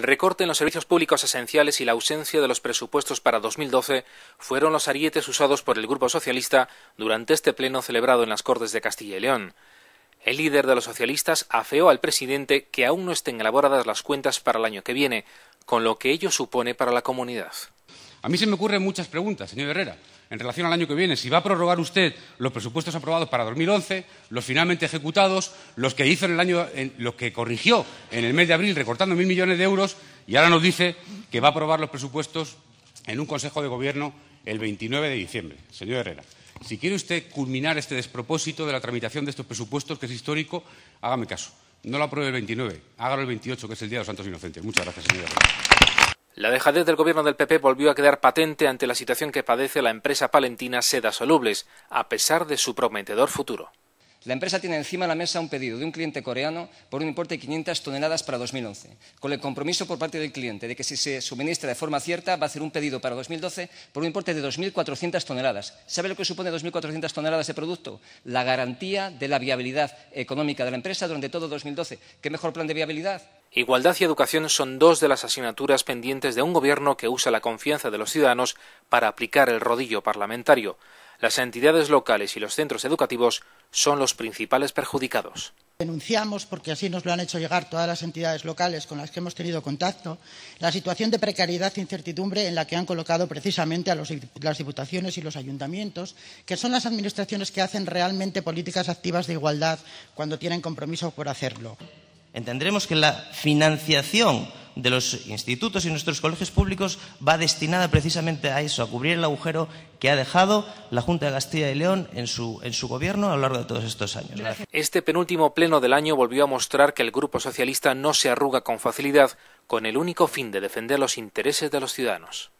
El recorte en los servicios públicos esenciales y la ausencia de los presupuestos para 2012 fueron los arietes usados por el Grupo Socialista durante este pleno celebrado en las Cortes de Castilla y León. El líder de los socialistas afeó al presidente que aún no estén elaboradas las cuentas para el año que viene, con lo que ello supone para la comunidad. A mí se me ocurren muchas preguntas, señor Herrera, en relación al año que viene. Si va a prorrogar usted los presupuestos aprobados para 2011, los finalmente ejecutados, los que hizo en el año, los que corrigió en el mes de abril recortando mil millones de euros, y ahora nos dice que va a aprobar los presupuestos en un Consejo de Gobierno el 29 de diciembre. Señor Herrera, si quiere usted culminar este despropósito de la tramitación de estos presupuestos, que es histórico, hágame caso. No lo apruebe el 29, hágalo el 28, que es el Día de los Santos Inocentes. Muchas gracias, señor Herrera. La dejadez del gobierno del PP volvió a quedar patente ante la situación que padece la empresa palentina Seda Solubles, a pesar de su prometedor futuro. La empresa tiene encima de la mesa un pedido de un cliente coreano por un importe de 500 toneladas para 2011, con el compromiso por parte del cliente de que si se suministra de forma cierta va a hacer un pedido para 2012 por un importe de 2.400 toneladas. ¿Sabe lo que supone 2.400 toneladas de producto? La garantía de la viabilidad económica de la empresa durante todo 2012. ¿Qué mejor plan de viabilidad? Igualdad y educación son dos de las asignaturas pendientes de un gobierno que usa la confianza de los ciudadanos para aplicar el rodillo parlamentario. Las entidades locales y los centros educativos son los principales perjudicados. Denunciamos, porque así nos lo han hecho llegar todas las entidades locales con las que hemos tenido contacto, la situación de precariedad e incertidumbre en la que han colocado precisamente a las diputaciones y los ayuntamientos, que son las administraciones que hacen realmente políticas activas de igualdad cuando tienen compromiso por hacerlo. Entendremos que la financiación de los institutos y nuestros colegios públicos va destinada precisamente a eso, a cubrir el agujero que ha dejado la Junta de Castilla y León en su, gobierno a lo largo de todos estos años. Este penúltimo pleno del año volvió a mostrar que el Grupo Socialista no se arruga con facilidad con el único fin de defender los intereses de los ciudadanos.